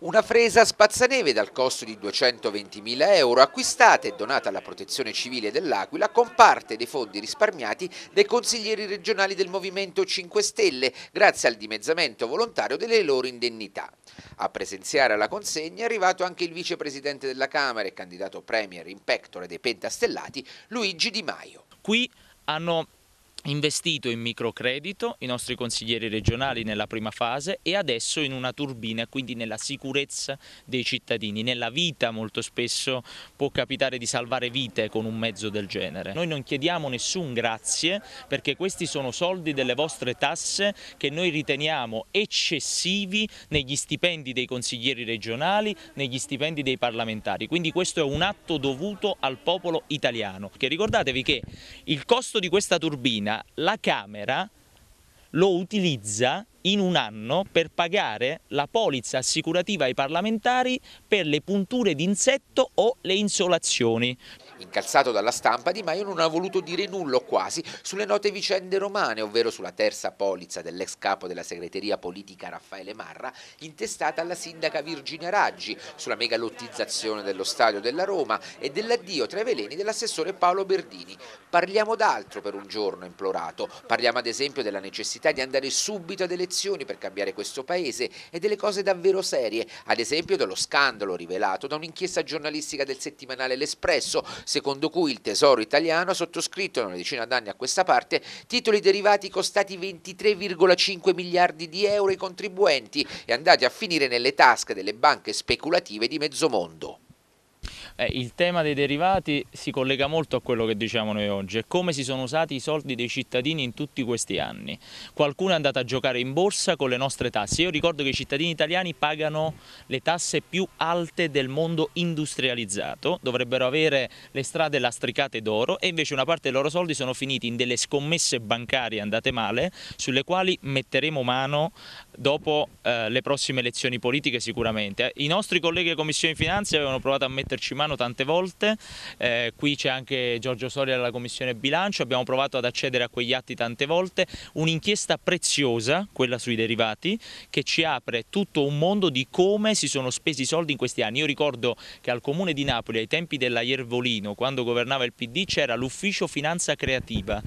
Una fresa spazzaneve dal costo di 220.000 euro acquistata e donata alla protezione civile dell'Aquila con parte dei fondi risparmiati dai consiglieri regionali del Movimento 5 Stelle grazie al dimezzamento volontario delle loro indennità. A presenziare alla consegna è arrivato anche il vicepresidente della Camera e candidato premier in pectore dei pentastellati Luigi Di Maio. Qui hanno investito in microcredito, i nostri consiglieri regionali nella prima fase e adesso in una turbina, quindi nella sicurezza dei cittadini, nella vita molto spesso può capitare di salvare vite con un mezzo del genere. Noi non chiediamo nessun grazie perché questi sono soldi delle vostre tasse che noi riteniamo eccessivi negli stipendi dei consiglieri regionali, negli stipendi dei parlamentari, quindi questo è un atto dovuto al popolo italiano. Che ricordatevi che il costo di questa turbina Cina la Camera lo utilizza in un anno per pagare la polizza assicurativa ai parlamentari per le punture d'insetto o le insolazioni. Incalzato dalla stampa, Di Maio non ha voluto dire nulla o quasi sulle note vicende romane, ovvero sulla terza polizza dell'ex capo della segreteria politica Raffaele Marra, intestata alla sindaca Virginia Raggi, sulla megalottizzazione dello stadio della Roma e dell'addio tra i veleni dell'assessore Paolo Berdini. Parliamo d'altro per un giorno, implorato. Parliamo ad esempio della necessità di andare subito ad elezioni per cambiare questo paese e delle cose davvero serie, ad esempio dello scandalo rivelato da un'inchiesta giornalistica del settimanale L'Espresso secondo cui il Tesoro italiano ha sottoscritto da una decina d'anni a questa parte titoli derivati costati 23,5 miliardi di euro ai contribuenti e andati a finire nelle tasche delle banche speculative di mezzo mondo. Eh, il tema dei derivati si collega molto a quello che diciamo noi oggi, è come si sono usati i soldi dei cittadini in tutti questi anni. Qualcuno è andato a giocare in borsa con le nostre tasse. Io ricordo che i cittadini italiani pagano le tasse più alte del mondo industrializzato, dovrebbero avere le strade lastricate d'oro e invece una parte dei loro soldi sono finiti in delle scommesse bancarie andate male sulle quali metteremo mano dopo eh, le prossime elezioni politiche sicuramente. Eh, I nostri colleghi della Commissione Finanze avevano provato a metterci mano tante volte, eh, qui c'è anche Giorgio Soria della Commissione Bilancio, abbiamo provato ad accedere a quegli atti tante volte, un'inchiesta preziosa, quella sui derivati, che ci apre tutto un mondo di come si sono spesi i soldi in questi anni. Io ricordo che al Comune di Napoli ai tempi della Iervolino, quando governava il PD, c'era l'ufficio finanza creativa